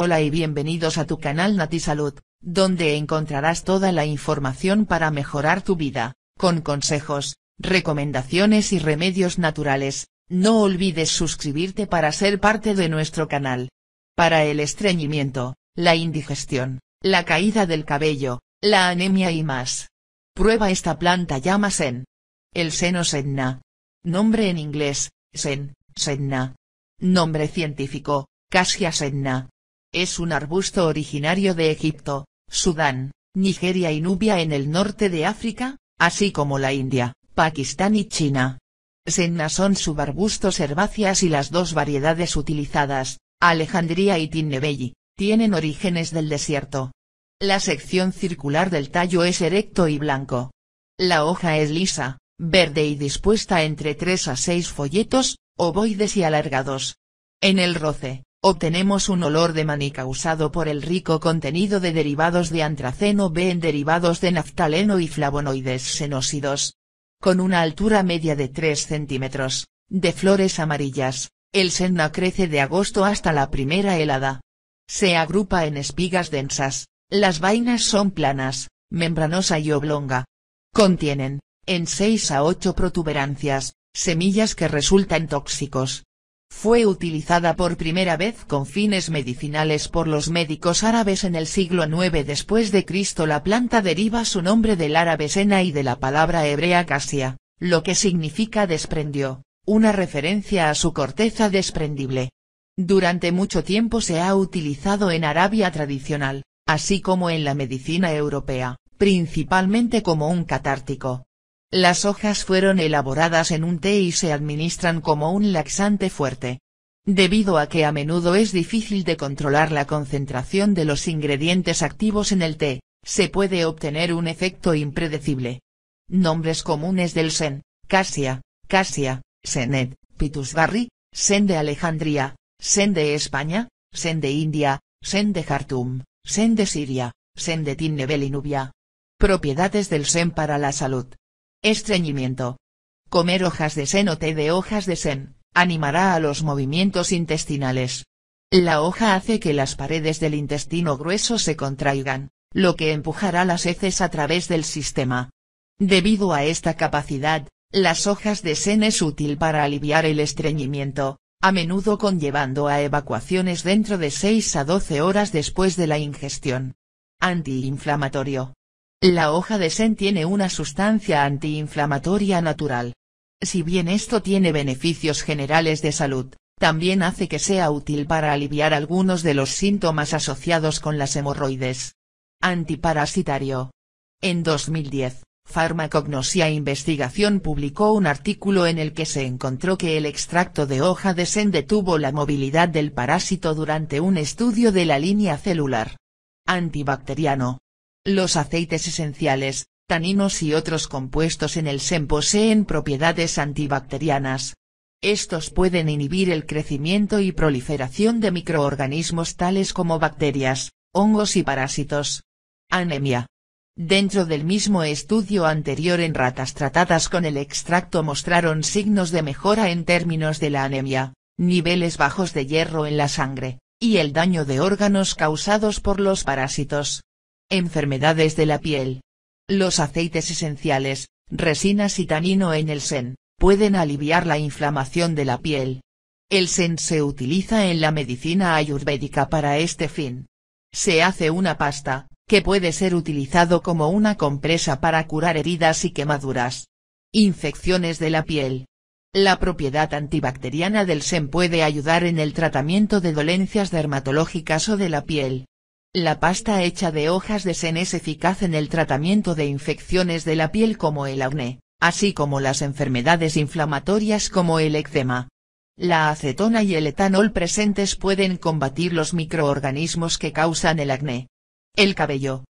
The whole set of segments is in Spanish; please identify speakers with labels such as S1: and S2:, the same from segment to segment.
S1: Hola y bienvenidos a tu canal NatiSalud, Salud, donde encontrarás toda la información para mejorar tu vida, con consejos, recomendaciones y remedios naturales, no olvides suscribirte para ser parte de nuestro canal. Para el estreñimiento, la indigestión, la caída del cabello, la anemia y más. Prueba esta planta llama sen. El seno senna. Nombre en inglés, sen, senna. Nombre científico, cassia senna. Es un arbusto originario de Egipto, Sudán, Nigeria y Nubia en el norte de África, así como la India, Pakistán y China. Senna son subarbustos herbáceas y las dos variedades utilizadas, Alejandría y Tinnebelli, tienen orígenes del desierto. La sección circular del tallo es erecto y blanco. La hoja es lisa, verde y dispuesta entre 3 a 6 folletos, ovoides y alargados. En el roce, Obtenemos un olor de maní causado por el rico contenido de derivados de antraceno B en derivados de naftaleno y flavonoides senósidos. Con una altura media de 3 centímetros, de flores amarillas, el senna crece de agosto hasta la primera helada. Se agrupa en espigas densas, las vainas son planas, membranosa y oblonga. Contienen, en 6 a 8 protuberancias, semillas que resultan tóxicos, fue utilizada por primera vez con fines medicinales por los médicos árabes en el siglo IX después de Cristo. La planta deriva su nombre del árabe sena y de la palabra hebrea casia, lo que significa desprendió, una referencia a su corteza desprendible. Durante mucho tiempo se ha utilizado en Arabia tradicional, así como en la medicina europea, principalmente como un catártico. Las hojas fueron elaboradas en un té y se administran como un laxante fuerte. Debido a que a menudo es difícil de controlar la concentración de los ingredientes activos en el té, se puede obtener un efecto impredecible. Nombres comunes del sen, casia, casia, senet, barri, sen de Alejandría, sen de España, sen de India, sen de Jartum, sen de Siria, sen de Tinnebel y Nubia. Propiedades del sen para la salud. Estreñimiento. Comer hojas de sen o té de hojas de sen, animará a los movimientos intestinales. La hoja hace que las paredes del intestino grueso se contraigan, lo que empujará las heces a través del sistema. Debido a esta capacidad, las hojas de sen es útil para aliviar el estreñimiento, a menudo conllevando a evacuaciones dentro de 6 a 12 horas después de la ingestión. Antiinflamatorio. La hoja de sen tiene una sustancia antiinflamatoria natural. Si bien esto tiene beneficios generales de salud, también hace que sea útil para aliviar algunos de los síntomas asociados con las hemorroides. Antiparasitario. En 2010, Pharmacognosia Investigación publicó un artículo en el que se encontró que el extracto de hoja de sen detuvo la movilidad del parásito durante un estudio de la línea celular. Antibacteriano. Los aceites esenciales, taninos y otros compuestos en el SEM poseen propiedades antibacterianas. Estos pueden inhibir el crecimiento y proliferación de microorganismos tales como bacterias, hongos y parásitos. Anemia. Dentro del mismo estudio anterior en ratas tratadas con el extracto mostraron signos de mejora en términos de la anemia, niveles bajos de hierro en la sangre, y el daño de órganos causados por los parásitos. Enfermedades de la piel. Los aceites esenciales, resinas y tanino en el sen, pueden aliviar la inflamación de la piel. El sen se utiliza en la medicina ayurvédica para este fin. Se hace una pasta, que puede ser utilizado como una compresa para curar heridas y quemaduras. Infecciones de la piel. La propiedad antibacteriana del sen puede ayudar en el tratamiento de dolencias dermatológicas o de la piel, la pasta hecha de hojas de sen es eficaz en el tratamiento de infecciones de la piel como el acné, así como las enfermedades inflamatorias como el eczema. La acetona y el etanol presentes pueden combatir los microorganismos que causan el acné. El cabello.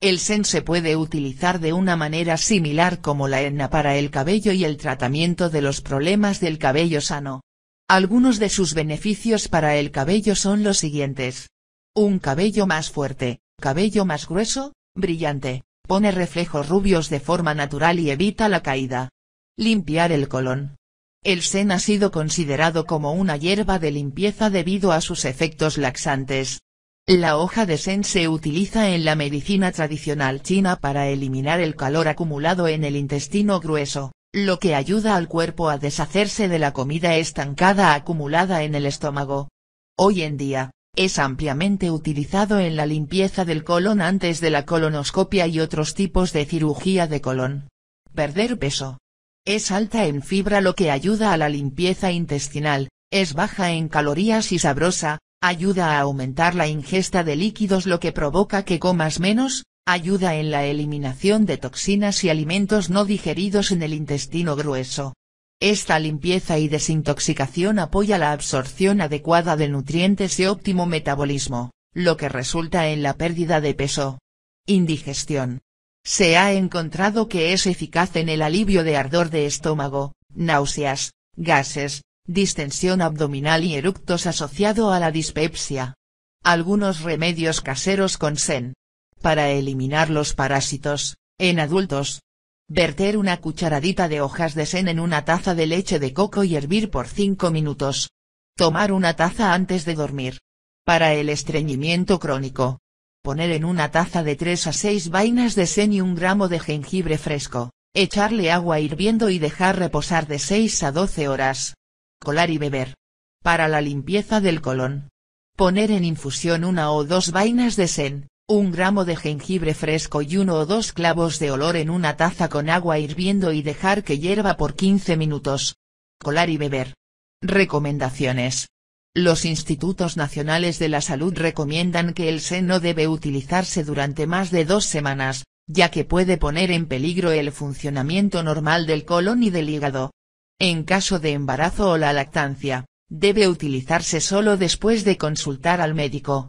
S1: El sen se puede utilizar de una manera similar como la henna para el cabello y el tratamiento de los problemas del cabello sano. Algunos de sus beneficios para el cabello son los siguientes. Un cabello más fuerte, cabello más grueso, brillante, pone reflejos rubios de forma natural y evita la caída. Limpiar el colon. El sen ha sido considerado como una hierba de limpieza debido a sus efectos laxantes. La hoja de sen se utiliza en la medicina tradicional china para eliminar el calor acumulado en el intestino grueso, lo que ayuda al cuerpo a deshacerse de la comida estancada acumulada en el estómago. Hoy en día, es ampliamente utilizado en la limpieza del colon antes de la colonoscopia y otros tipos de cirugía de colon. Perder peso. Es alta en fibra lo que ayuda a la limpieza intestinal, es baja en calorías y sabrosa, ayuda a aumentar la ingesta de líquidos lo que provoca que comas menos, ayuda en la eliminación de toxinas y alimentos no digeridos en el intestino grueso. Esta limpieza y desintoxicación apoya la absorción adecuada de nutrientes y óptimo metabolismo, lo que resulta en la pérdida de peso. Indigestión. Se ha encontrado que es eficaz en el alivio de ardor de estómago, náuseas, gases, distensión abdominal y eructos asociado a la dispepsia. Algunos remedios caseros con SEN. Para eliminar los parásitos, en adultos, Verter una cucharadita de hojas de sen en una taza de leche de coco y hervir por 5 minutos. Tomar una taza antes de dormir. Para el estreñimiento crónico. Poner en una taza de 3 a 6 vainas de sen y un gramo de jengibre fresco, echarle agua hirviendo y dejar reposar de 6 a 12 horas. Colar y beber. Para la limpieza del colon. Poner en infusión una o dos vainas de sen, un gramo de jengibre fresco y uno o dos clavos de olor en una taza con agua hirviendo y dejar que hierva por 15 minutos. Colar y beber. Recomendaciones. Los Institutos Nacionales de la Salud recomiendan que el seno debe utilizarse durante más de dos semanas, ya que puede poner en peligro el funcionamiento normal del colon y del hígado. En caso de embarazo o la lactancia, debe utilizarse solo después de consultar al médico.